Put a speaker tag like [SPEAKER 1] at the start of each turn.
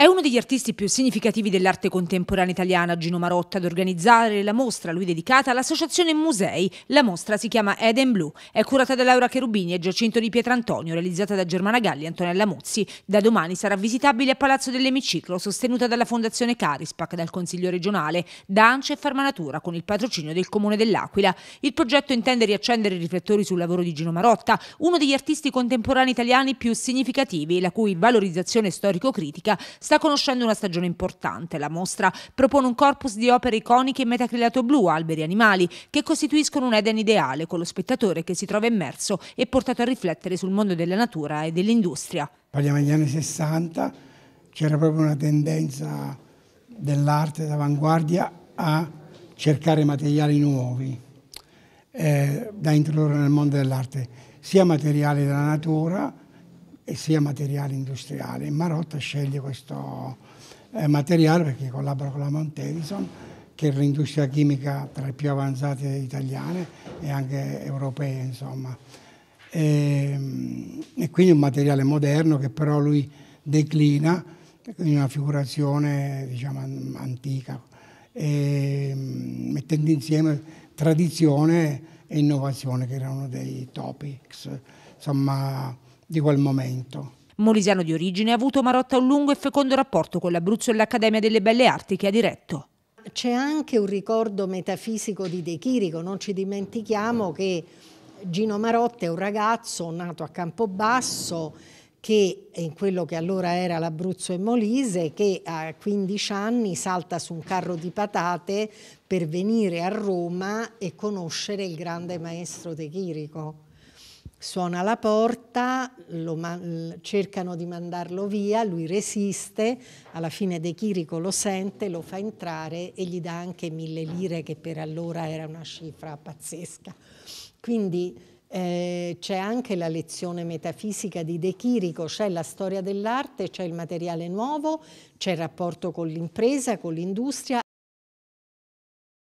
[SPEAKER 1] É Uno degli artisti più significativi dell'arte contemporanea italiana, Gino Marotta, ad organizzare la mostra lui dedicata all'Associazione Musei. La mostra si chiama Eden Blue, è curata da Laura Cherubini e Giacinto di Pietrantonio, realizzata da Germana Galli e Antonella Muzzi. Da domani sarà visitabile a Palazzo dell'Emiciclo, sostenuta dalla Fondazione Carispac, dal Consiglio regionale, da ANCE e Farmanatura, con il patrocinio del Comune dell'Aquila. Il progetto intende riaccendere i riflettori sul lavoro di Gino Marotta, uno degli artisti contemporanei italiani più significativi, la cui valorizzazione storico-critica sta con conoscendo una stagione importante. La mostra propone un corpus di opere iconiche in metacrilato blu, alberi e animali, che costituiscono un Eden ideale con lo spettatore che si trova immerso e portato a riflettere sul mondo della natura e dell'industria.
[SPEAKER 2] Parliamo degli anni 60, c'era proprio una tendenza dell'arte d'avanguardia a cercare materiali nuovi eh, da introdurre nel mondo dell'arte, sia materiali della natura, e sia materiale industriale. Marotta sceglie questo eh, materiale perché collabora con la Mount Edison, che è l'industria chimica tra le più avanzate italiane e anche europee, insomma. E, ehm, e quindi un materiale moderno che però lui declina in una figurazione diciamo, antica, e, ehm, mettendo insieme tradizione e innovazione, che erano dei topics, insomma, di quel momento.
[SPEAKER 1] Molisiano di origine ha avuto Marotta un lungo e fecondo rapporto con l'Abruzzo e l'Accademia delle Belle Arti che ha diretto.
[SPEAKER 3] C'è anche un ricordo metafisico di De Chirico, non ci dimentichiamo che Gino Marotta è un ragazzo nato a Campobasso che in quello che allora era l'Abruzzo e Molise, che a 15 anni salta su un carro di patate per venire a Roma e conoscere il grande maestro De Chirico suona la porta, cercano di mandarlo via, lui resiste, alla fine De Chirico lo sente, lo fa entrare e gli dà anche mille lire che per allora era una cifra pazzesca. Quindi eh, c'è anche la lezione metafisica di De Chirico, c'è la storia dell'arte, c'è il materiale nuovo, c'è il rapporto con l'impresa, con l'industria